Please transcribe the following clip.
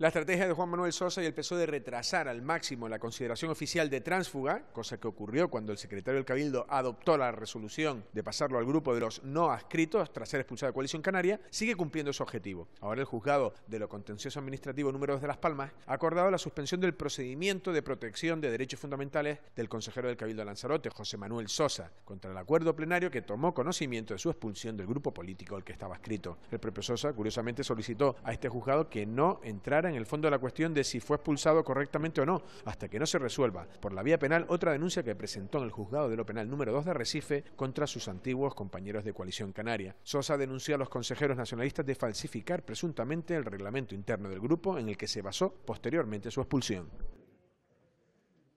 La estrategia de Juan Manuel Sosa y el PSOE de retrasar al máximo la consideración oficial de tránsfuga, cosa que ocurrió cuando el secretario del Cabildo adoptó la resolución de pasarlo al grupo de los no adscritos tras ser expulsado de Coalición Canaria, sigue cumpliendo su objetivo. Ahora el juzgado de lo contencioso administrativo número 2 de Las Palmas ha acordado la suspensión del procedimiento de protección de derechos fundamentales del consejero del Cabildo de Lanzarote, José Manuel Sosa, contra el acuerdo plenario que tomó conocimiento de su expulsión del grupo político al que estaba adscrito. El propio Sosa, curiosamente, solicitó a este juzgado que no entrara en el fondo la cuestión de si fue expulsado correctamente o no, hasta que no se resuelva por la vía penal otra denuncia que presentó en el juzgado de lo penal número 2 de Recife contra sus antiguos compañeros de coalición canaria. Sosa denunció a los consejeros nacionalistas de falsificar presuntamente el reglamento interno del grupo en el que se basó posteriormente su expulsión.